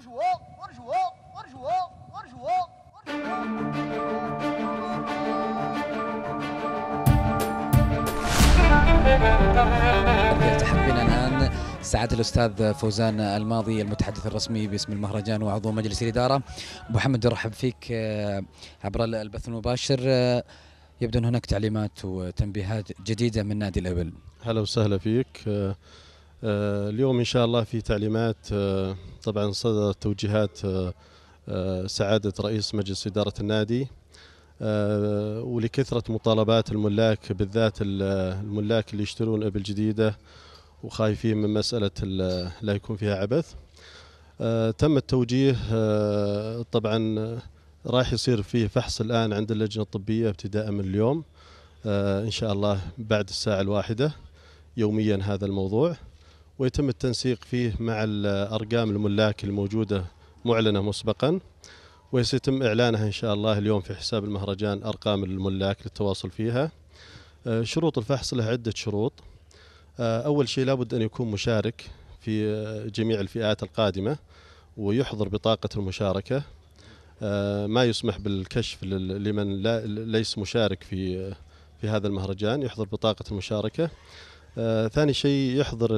الان سعاده الاستاذ فوزان الماضي المتحدث الرسمي باسم المهرجان وعضو مجلس الاداره ابو حمد ارحب فيك آه، عبر البث المباشر آه، يبدو ان هناك تعليمات وتنبيهات جديده من نادي الابل هلا وسهلا فيك آه، آه، اليوم إن شاء الله في تعليمات آه، طبعا صدرت توجيهات آه، سعادة رئيس مجلس إدارة النادي ولكثرة مطالبات الملاك بالذات الملاك اللي يشترون إبل جديدة وخايفين من مسألة لا يكون فيها عبث تم التوجيه طبعا راح يصير فيه فحص الآن عند اللجنة الطبية ابتداء من اليوم إن شاء الله بعد الساعة الواحدة يوميا هذا الموضوع ويتم التنسيق فيه مع الأرقام الملاك الموجودة معلنة مسبقا وسيتم إعلانها إن شاء الله اليوم في حساب المهرجان أرقام الملاك للتواصل فيها آه، شروط الفحص لها عدة شروط آه، أول شيء لابد أن يكون مشارك في آه، جميع الفئات القادمة ويحضر بطاقة المشاركة ما يسمح بالكشف لمن لا ليس مشارك في في هذا المهرجان يحضر بطاقة المشاركة آه ثاني شيء يحضر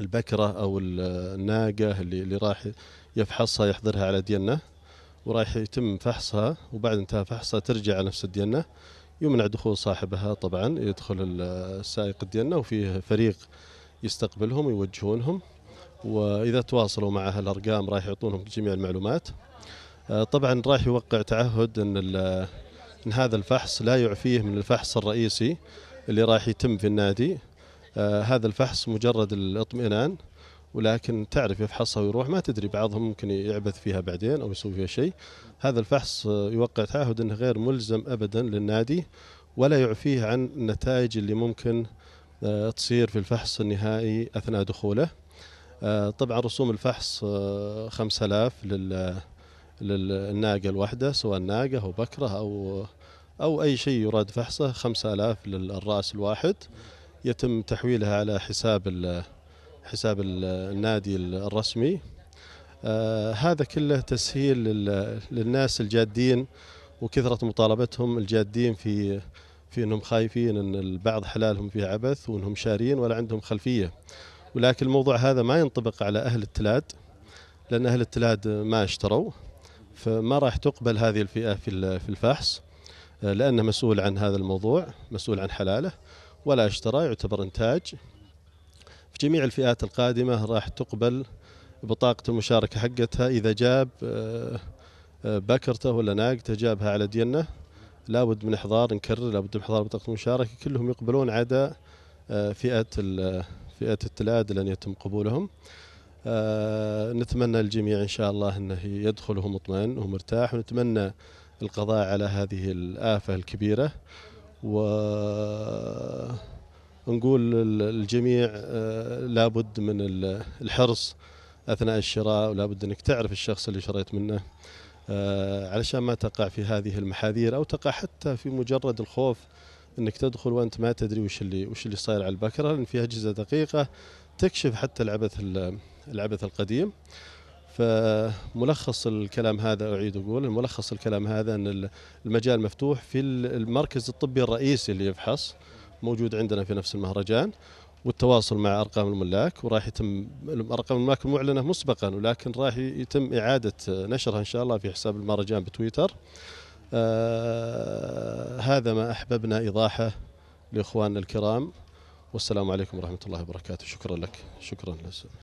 البكرة أو الناقة اللي, اللي راح يفحصها يحضرها على دينة وراح يتم فحصها وبعد انتهى فحصها ترجع على نفس الدينة يمنع دخول صاحبها طبعا يدخل السائق الدينة وفيه فريق يستقبلهم ويوجهونهم وإذا تواصلوا مع هالأرقام راح يعطونهم جميع المعلومات آه، طبعا راح يوقع تعهد أن, أن هذا الفحص لا يعفيه من الفحص الرئيسي اللي راح يتم في النادي آه، هذا الفحص مجرد الاطمئنان ولكن تعرف يفحصها ويروح ما تدري بعضهم ممكن يعبث فيها بعدين او يسوي فيها شيء هذا الفحص آه، يوقع تعهد انه غير ملزم ابدا للنادي ولا يعفيه عن النتائج اللي ممكن آه، تصير في الفحص النهائي اثناء دخوله طبعا رسوم الفحص 5000 للناقه الواحده سواء ناقه او بكره او أو أي شيء يراد فحصه 5000 للرأس الواحد يتم تحويلها على حساب حساب النادي الرسمي آه هذا كله تسهيل للناس الجادين وكثرة مطالبتهم الجادين في في انهم خايفين ان البعض حلالهم فيه عبث وانهم شارين ولا عندهم خلفيه ولكن الموضوع هذا ما ينطبق على اهل التلاد لان اهل التلاد ما اشتروا فما راح تقبل هذه الفئه في الفحص لأنه مسؤول عن هذا الموضوع مسؤول عن حلاله ولا اشترى يعتبر إنتاج في جميع الفئات القادمة راح تقبل بطاقة المشاركة حقتها إذا جاب آه، آه، بكرته ولا ناقته جابها على دينه لابد من إحضار نكرر لابد من إحضار بطاقة المشاركة كلهم يقبلون عدا آه، فئة فئة التلاد لن يتم قبولهم نتمنى الجميع إن شاء الله أنه يدخل وهو مطمئن ومرتاح ونتمنى القضاء على هذه الآفة الكبيرة ونقول الجميع آه، لابد من الحرص أثناء الشراء ولابد أنك تعرف الشخص اللي شريت منه آه، علشان ما تقع في هذه المحاذير أو تقع حتى في مجرد الخوف انك تدخل وانت ما تدري وش اللي وش اللي صاير على البكره لان في اجهزه دقيقه تكشف حتى العبث العبث القديم فملخص الكلام هذا أعيد أقول ملخص الكلام هذا أن المجال مفتوح في المركز الطبي الرئيسي اللي يفحص موجود عندنا في نفس المهرجان والتواصل مع ارقام الملاك وراح يتم ارقام الملاك معلنه مسبقا ولكن راح يتم اعاده نشرها ان شاء الله في حساب المهرجان بتويتر. آه هذا ما احببنا ايضاحه لاخواننا الكرام والسلام عليكم ورحمه الله وبركاته شكرا لك شكرا لك